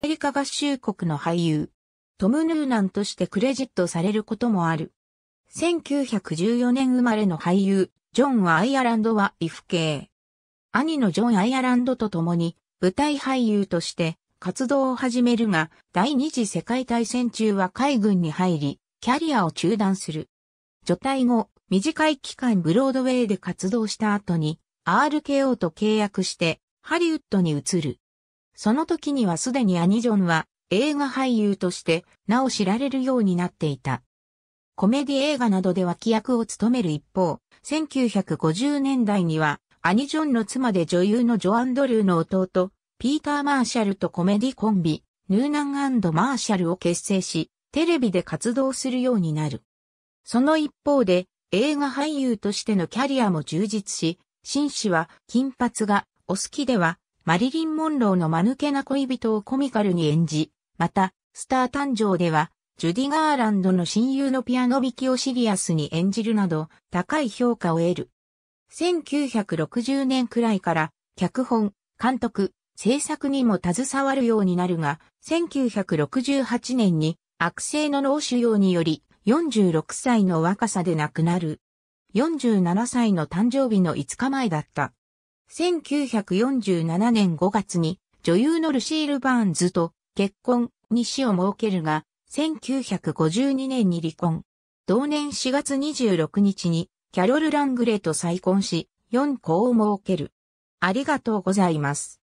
アメリカ合衆国の俳優、トム・ヌーナンとしてクレジットされることもある。1914年生まれの俳優、ジョン・アイアランドは異父系。兄のジョン・アイアランドと共に舞台俳優として活動を始めるが、第二次世界大戦中は海軍に入り、キャリアを中断する。除隊後、短い期間ブロードウェイで活動した後に、RKO と契約して、ハリウッドに移る。その時にはすでにアニジョンは映画俳優として名を知られるようになっていた。コメディ映画などで脇役を務める一方、1950年代にはアニジョンの妻で女優のジョアン・ドルーの弟、ピーター・マーシャルとコメディコンビ、ヌーナンマーシャルを結成し、テレビで活動するようになる。その一方で、映画俳優としてのキャリアも充実し、紳士は金髪がお好きではマリリン・モンローの間抜けな恋人をコミカルに演じ、また、スター誕生では、ジュディ・ガーランドの親友のピアノ弾きをシリアスに演じるなど、高い評価を得る。1960年くらいから、脚本、監督、制作にも携わるようになるが、1968年に悪性の脳腫瘍により、46歳の若さで亡くなる。47歳の誕生日の5日前だった。1947年5月に女優のルシール・バーンズと結婚に死を設けるが、1952年に離婚。同年4月26日にキャロル・ラングレーと再婚し、4子を設ける。ありがとうございます。